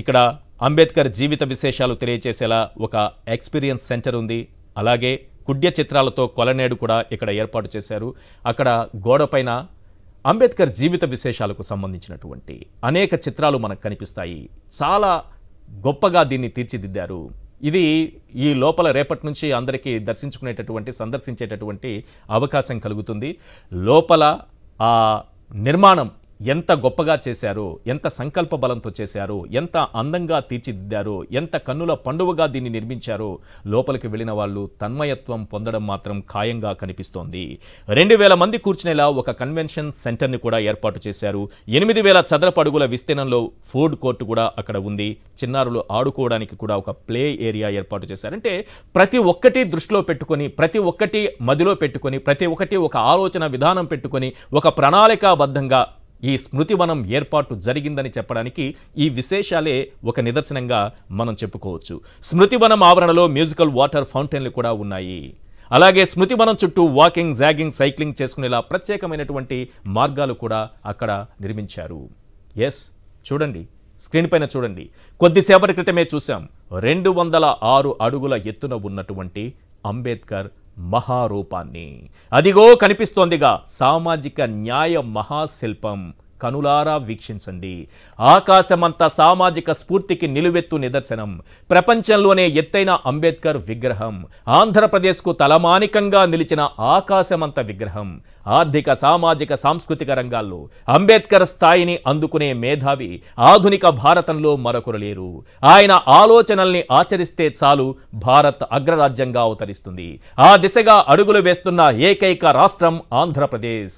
ఇక్కడ అంబేద్కర్ జీవిత విశేషాలు తెలియజేసేలా ఒక ఎక్స్పీరియన్స్ సెంటర్ ఉంది అలాగే కుడ్య చిత్రాలతో కొలనేడు కూడా ఇక్కడ ఏర్పాటు చేశారు అక్కడ గోడపైన అంబేద్కర్ జీవిత విశేషాలకు సంబంధించినటువంటి అనేక చిత్రాలు మనకు కనిపిస్తాయి చాలా గొప్పగా దీన్ని తీర్చిదిద్దారు ఇది ఈ లోపల రేపటి నుంచి అందరికీ దర్శించుకునేటటువంటి సందర్శించేటటువంటి అవకాశం కలుగుతుంది లోపల ఆ నిర్మాణం ఎంత గొప్పగా చేశారు ఎంత సంకల్ప బలంతో చేశారు ఎంత అందంగా తీర్చిదిద్దారు ఎంత కన్నుల పండువగా దీన్ని నిర్మించారు లోపలికి వెళ్ళిన వాళ్ళు తన్మయత్వం పొందడం మాత్రం ఖాయంగా కనిపిస్తోంది రెండు వేల మంది కూర్చునేలా ఒక కన్వెన్షన్ సెంటర్ని కూడా ఏర్పాటు చేశారు ఎనిమిది వేల చదరపడుగుల విస్తీర్ణంలో ఫుడ్ కోర్టు కూడా అక్కడ ఉంది చిన్నారులు ఆడుకోవడానికి కూడా ఒక ప్లే ఏరియా ఏర్పాటు చేశారంటే ప్రతి ఒక్కటి దృష్టిలో పెట్టుకొని ప్రతి ఒక్కటి మదిలో పెట్టుకొని ప్రతి ఒక్కటి ఒక ఆలోచన విధానం పెట్టుకొని ఒక ప్రణాళికాబద్ధంగా ఈ స్మృతివనం ఏర్పాటు జరిగిందని చెప్పడానికి ఈ విశేషాలే ఒక నిదర్శనంగా మనం చెప్పుకోవచ్చు స్మృతివనం ఆవరణలో మ్యూజికల్ వాటర్ ఫౌంటైన్లు కూడా ఉన్నాయి అలాగే స్మృతివనం చుట్టూ వాకింగ్ జాగింగ్ సైక్లింగ్ చేసుకునేలా ప్రత్యేకమైనటువంటి మార్గాలు కూడా అక్కడ నిర్మించారు ఎస్ చూడండి స్క్రీన్ పైన చూడండి కొద్దిసేపటి క్రితమే చూసాం రెండు వందల ఆరు అడుగుల ఎత్తున ఉన్నటువంటి అంబేద్కర్ మహారూపాన్ని అదిగో కనిపిస్తోందిగా సామాజిక న్యాయ మహాశిల్పం కనులారా వీక్షించండి ఆకాశమంతా సామాజిక స్ఫూర్తికి నిలువెత్తు నిదర్శనం ప్రపంచంలోనే ఎత్తైన అంబేద్కర్ విగ్రహం ఆంధ్రప్రదేశ్కు తలమానికంగా నిలిచిన ఆకాశమంత విగ్రహం ఆర్థిక సామాజిక సాంస్కృతిక రంగాల్లో అంబేద్కర్ స్థాయిని అందుకునే మేధావి ఆధునిక భారతంలో మరొకరు లేరు ఆయన ఆలోచనల్ని ఆచరిస్తే చాలు భారత్ అగ్రరాజ్యంగా అవతరిస్తుంది ఆ దిశగా అడుగులు వేస్తున్న ఏకైక రాష్ట్రం ఆంధ్రప్రదేశ్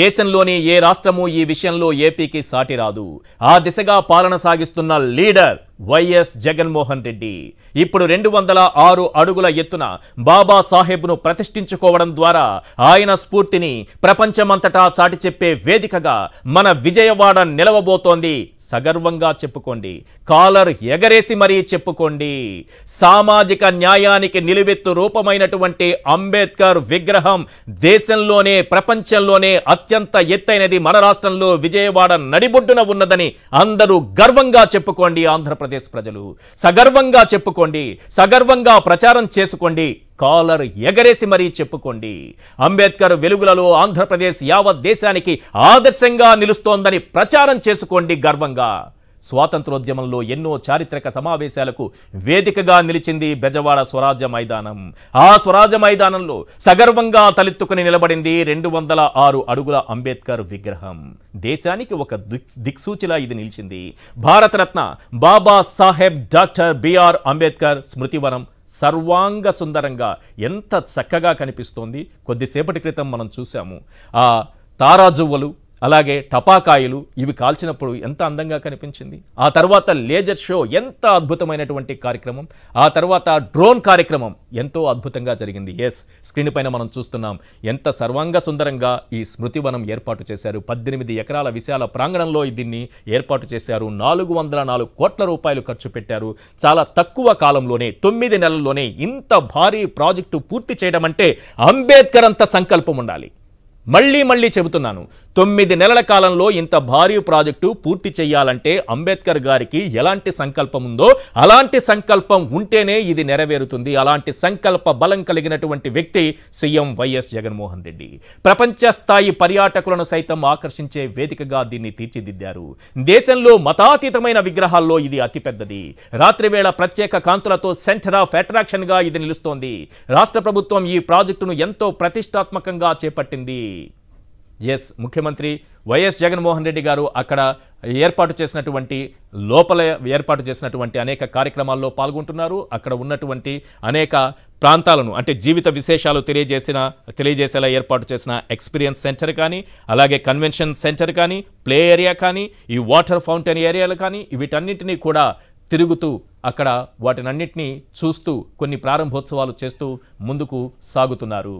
దేశంలోని ఏ రాష్ట్రమూ ఈ విషయంలో ఏపీకి సాటి రాదు ఆ దిశగా పాలన సాగిస్తున్న లీడర్ వైఎస్ జగన్మోహన్ రెడ్డి ఇప్పుడు రెండు వందల ఆరు అడుగుల ఎత్తున బాబాసాహెబ్ను ప్రతిష్ఠించుకోవడం ద్వారా ఆయన స్ఫూర్తిని ప్రపంచమంతటా చాటి చెప్పే వేదికగా మన విజయవాడ నిలవబోతోంది సగర్వంగా చెప్పుకోండి కాలర్ ఎగరేసి మరీ చెప్పుకోండి సామాజిక న్యాయానికి నిలువెత్తు రూపమైనటువంటి అంబేద్కర్ విగ్రహం దేశంలోనే ప్రపంచంలోనే అత్యంత ఎత్తైనది మన రాష్ట్రంలో విజయవాడ నడిబొడ్డున ఉన్నదని అందరూ గర్వంగా చెప్పుకోండి ఆంధ్రప్రదేశ్ ఆంధ్రప్రదేశ్ ప్రజలు సగర్వంగా చెప్పుకోండి సగర్వంగా ప్రచారం చేసుకోండి కాలర్ ఎగరేసి మరీ చెప్పుకోండి అంబేద్కర్ వెలుగులలో ఆంధ్రప్రదేశ్ యావత్ దేశానికి ఆదర్శంగా నిలుస్తోందని ప్రచారం చేసుకోండి గర్వంగా స్వాతంత్రోద్యమంలో ఎన్నో చారిత్రక సమావేశాలకు వేదికగా నిలిచింది బెజవాడ స్వరాజ్య మైదానం ఆ స్వరాజ్య మైదానంలో సగర్వంగా తలెత్తుకుని నిలబడింది రెండు వందల ఆరు అడుగుల అంబేద్కర్ విగ్రహం దేశానికి ఒక దిక్సూచిలా ఇది నిలిచింది భారతరత్న బాబా సాహెబ్ డాక్టర్ బిఆర్ అంబేద్కర్ స్మృతివనం సర్వాంగ సుందరంగా ఎంత చక్కగా కనిపిస్తోంది కొద్దిసేపటి క్రితం మనం చూసాము ఆ తారాజువ్వలు అలాగే టపాకాయలు ఇవి కాల్చినప్పుడు ఎంత అందంగా కనిపించింది ఆ తర్వాత లేజర్ షో ఎంత అద్భుతమైనటువంటి కార్యక్రమం ఆ తర్వాత డ్రోన్ కార్యక్రమం ఎంతో అద్భుతంగా జరిగింది ఎస్ స్క్రీన్ పైన మనం చూస్తున్నాం ఎంత సర్వాంగ సుందరంగా ఈ స్మృతివనం ఏర్పాటు చేశారు పద్దెనిమిది ఎకరాల విశాల ప్రాంగణంలో దీన్ని ఏర్పాటు చేశారు నాలుగు వందల నాలుగు కోట్ల రూపాయలు ఖర్చు పెట్టారు చాలా తక్కువ కాలంలోనే తొమ్మిది నెలల్లోనే ఇంత భారీ ప్రాజెక్టు పూర్తి చేయడం అంటే అంబేద్కర్ అంత సంకల్పం ఉండాలి మళ్ళీ మళ్ళీ చెబుతున్నాను తొమ్మిది నెలల కాలంలో ఇంత భారీ ప్రాజెక్టు పూర్తి చేయాలంటే అంబేద్కర్ గారికి ఎలాంటి సంకల్పం ఉందో అలాంటి సంకల్పం ఉంటేనే ఇది నెరవేరుతుంది అలాంటి సంకల్ప బలం కలిగినటువంటి వ్యక్తి సీఎం వైఎస్ జగన్మోహన్ రెడ్డి ప్రపంచ స్థాయి పర్యాటకులను సైతం ఆకర్షించే వేదికగా దీన్ని తీర్చిదిద్దారు దేశంలో మతాతీతమైన విగ్రహాల్లో ఇది అతిపెద్దది రాత్రివేళ ప్రత్యేక కాంతులతో సెంటర్ ఆఫ్ అట్రాక్షన్గా ఇది నిలుస్తోంది రాష్ట్ర ప్రభుత్వం ఈ ప్రాజెక్టును ఎంతో ప్రతిష్టాత్మకంగా చేపట్టింది ఎస్ ముఖ్యమంత్రి వైఎస్ జగన్మోహన్ రెడ్డి గారు అక్కడ ఏర్పాటు చేసినటువంటి లోపల ఏర్పాటు చేసినటువంటి అనేక కార్యక్రమాల్లో పాల్గొంటున్నారు అక్కడ ఉన్నటువంటి అనేక ప్రాంతాలను అంటే జీవిత విశేషాలు తెలియజేసిన తెలియజేసేలా ఏర్పాటు చేసిన ఎక్స్పీరియన్స్ సెంటర్ కానీ అలాగే కన్వెన్షన్ సెంటర్ కానీ ప్లే ఏరియా కానీ ఈ వాటర్ ఫౌంటైన్ ఏరియాలు కానీ వీటన్నింటినీ కూడా తిరుగుతూ అక్కడ వాటినన్నింటినీ చూస్తూ కొన్ని ప్రారంభోత్సవాలు చేస్తూ ముందుకు సాగుతున్నారు